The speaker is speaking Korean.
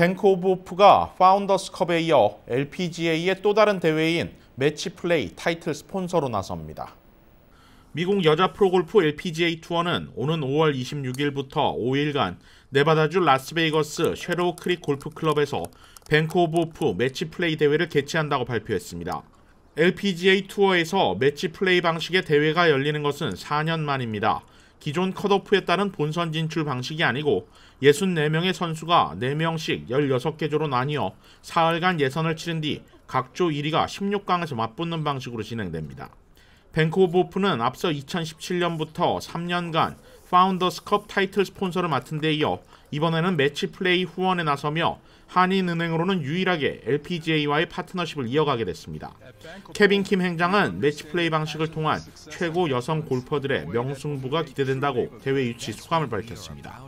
뱅크 오브 오프가 파운더스 컵에 이어 LPGA의 또 다른 대회인 매치 플레이 타이틀 스폰서로 나섭니다. 미국 여자 프로골프 LPGA 투어는 오는 5월 26일부터 5일간 네바다주 라스베이거스 쉐로우 크릭 골프 클럽에서 뱅크 오브 오프 매치 플레이 대회를 개최한다고 발표했습니다. LPGA 투어에서 매치 플레이 방식의 대회가 열리는 것은 4년 만입니다. 기존 컷오프에 따른 본선 진출 방식이 아니고 64명의 선수가 4명씩 16개조로 나뉘어 사흘간 예선을 치른 뒤 각조 1위가 16강에서 맞붙는 방식으로 진행됩니다. 벤코보프는 앞서 2017년부터 3년간 파운더스컵 타이틀 스폰서를 맡은 데 이어 이번에는 매치 플레이 후원에 나서며 한인은행으로는 유일하게 LPGA와의 파트너십을 이어가게 됐습니다. 케빈 킴 행장은 매치 플레이 방식을 통한 최고 여성 골퍼들의 명승부가 기대된다고 대회 유치 소감을 밝혔습니다.